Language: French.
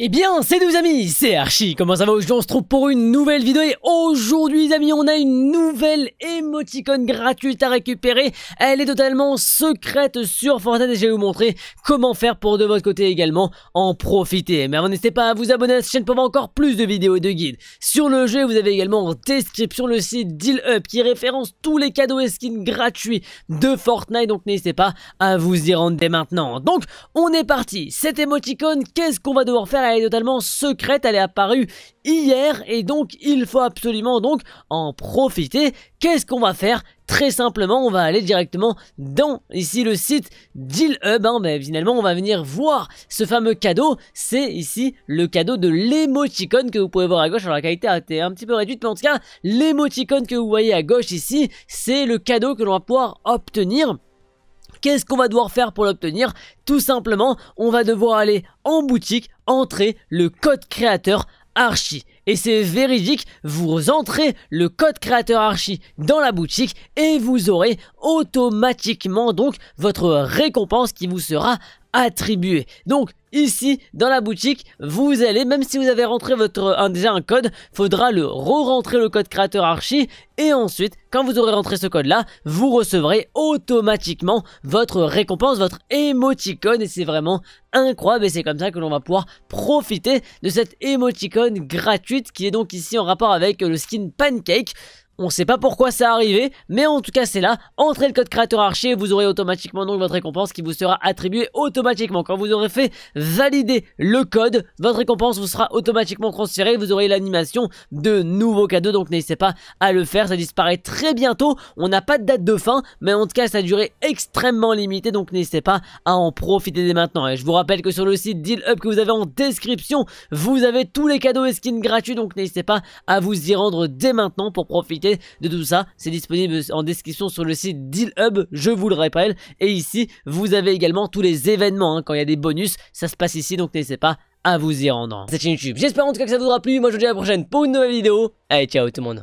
Et eh bien, c'est nous amis, c'est Archie, comment ça va Aujourd'hui on se trouve pour une nouvelle vidéo et aujourd'hui les amis on a une nouvelle émoticône gratuite à récupérer. Elle est totalement secrète sur Fortnite et je vais vous montrer comment faire pour de votre côté également en profiter. Mais avant n'hésitez pas à vous abonner à cette chaîne pour voir encore plus de vidéos et de guides. Sur le jeu vous avez également en description le site Deal Up qui référence tous les cadeaux et skins gratuits de Fortnite donc n'hésitez pas à vous y rendre dès maintenant. Donc on est parti, cette émoticône qu'est-ce qu'on va devoir faire elle est totalement secrète, elle est apparue hier et donc il faut absolument donc en profiter. Qu'est-ce qu'on va faire Très simplement, on va aller directement dans ici le site d'EalHub Hub. Hein. finalement, on va venir voir ce fameux cadeau. C'est ici le cadeau de l'émoticône que vous pouvez voir à gauche. Alors la qualité a été un petit peu réduite, mais en tout cas, l'émoticône que vous voyez à gauche ici, c'est le cadeau que l'on va pouvoir obtenir. Qu'est-ce qu'on va devoir faire pour l'obtenir Tout simplement, on va devoir aller en boutique, entrer le code créateur Archi, Et c'est véridique, vous entrez le code créateur Archi dans la boutique et vous aurez automatiquement donc votre récompense qui vous sera attribué. Donc ici dans la boutique, vous allez, même si vous avez rentré votre déjà un code, faudra le re-rentrer le code créateur archi et ensuite, quand vous aurez rentré ce code là, vous recevrez automatiquement votre récompense, votre émoticône et c'est vraiment incroyable et c'est comme ça que l'on va pouvoir profiter de cette émoticône gratuite qui est donc ici en rapport avec le skin Pancake. On ne sait pas pourquoi ça arrivé, mais en tout cas c'est là. Entrez le code créateur archer et vous aurez automatiquement donc votre récompense qui vous sera attribuée automatiquement. Quand vous aurez fait valider le code, votre récompense vous sera automatiquement transférée. Vous aurez l'animation de nouveaux cadeaux, donc n'hésitez pas à le faire. Ça disparaît très bientôt. On n'a pas de date de fin, mais en tout cas ça a extrêmement limité donc n'hésitez pas à en profiter dès maintenant. Et je vous rappelle que sur le site Deal Up que vous avez en description, vous avez tous les cadeaux et skins gratuits, donc n'hésitez pas à vous y rendre dès maintenant pour profiter de tout ça. C'est disponible en description sur le site Deal Hub, je vous le rappelle. Et ici, vous avez également tous les événements. Hein. quand il y a des bonus, ça se passe ici, donc n'hésitez pas à vous y rendre. C'est YouTube. J'espère en tout cas que ça vous aura plu. Moi, je vous dis à la prochaine pour une nouvelle vidéo. Allez, ciao tout le monde.